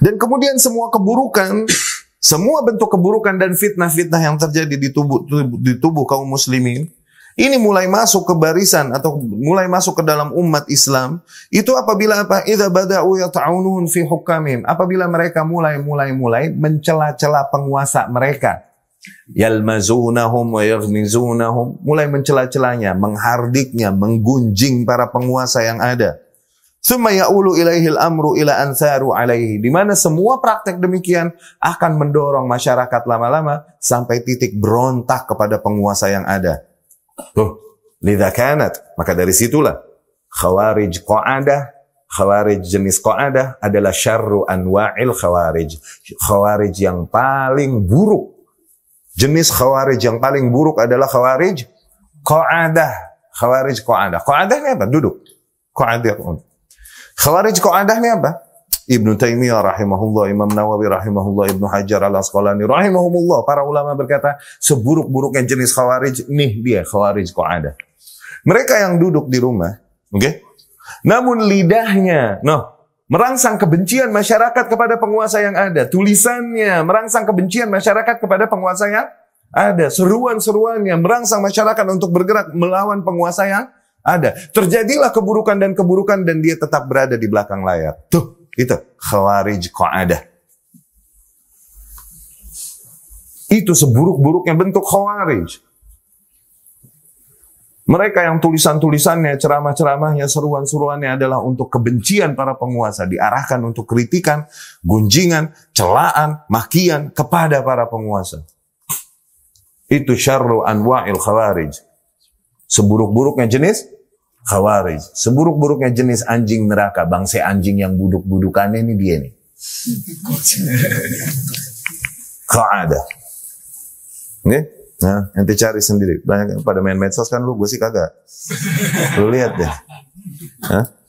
Dan kemudian semua keburukan, semua bentuk keburukan dan fitnah-fitnah yang terjadi di tubuh, di tubuh kaum muslimin ini mulai masuk ke barisan atau mulai masuk ke dalam umat Islam itu apabila apa idza bada'u yata'unun fi hukamim apabila mereka mulai mulai mulai mencela-cela penguasa mereka yalmazunahum wa yaghnizunahum mulai mencela-celanya menghardiknya menggunjing para penguasa yang ada Summa ya'ulu ilaihil amru ila ansaru alaihi. Di mana semua praktek demikian akan mendorong masyarakat lama-lama sampai titik berontak kepada penguasa yang ada. Tuh, lidha kanat. Maka dari situlah khawarij qa'ada khawarij jenis qa'ada adalah syarru anwa'il khawarij. Khawarij yang paling buruk. Jenis khawarij yang paling buruk adalah khawarij qa'ada. Khawarij Qa'ada ini apa? Duduk. Qa'adah Khawarij nih apa? Ibnu Taimiyah rahimahullah, Imam Nawawi rahimahullah, Ibnu Hajar al Asqalani rahimahumullah. Para ulama berkata seburuk-buruknya jenis khawarij nih dia khawarij kok ada. Mereka yang duduk di rumah, oke? Okay? Namun lidahnya, no, merangsang kebencian masyarakat kepada penguasa yang ada. Tulisannya merangsang kebencian masyarakat kepada penguasa yang ada. Seruan-seruannya merangsang masyarakat untuk bergerak melawan penguasa yang ada. Terjadilah keburukan dan keburukan dan dia tetap berada di belakang layar. Tuh, itu khawarij ada. Itu seburuk-buruknya bentuk khawarij. Mereka yang tulisan-tulisannya, ceramah-ceramahnya, seruan-seruannya adalah untuk kebencian para penguasa, diarahkan untuk kritikan, gunjingan, celaan, makian kepada para penguasa. Itu syarru anwa'il khawarij. Seburuk-buruknya jenis Khawarij. Seburuk-buruknya jenis anjing neraka. Bangsa anjing yang buduk-budukannya ini dia nih. ada, Nih, nah, nanti cari sendiri. Banyak pada main medsos kan lu, gue sih kagak. Lu lihat deh. Hah?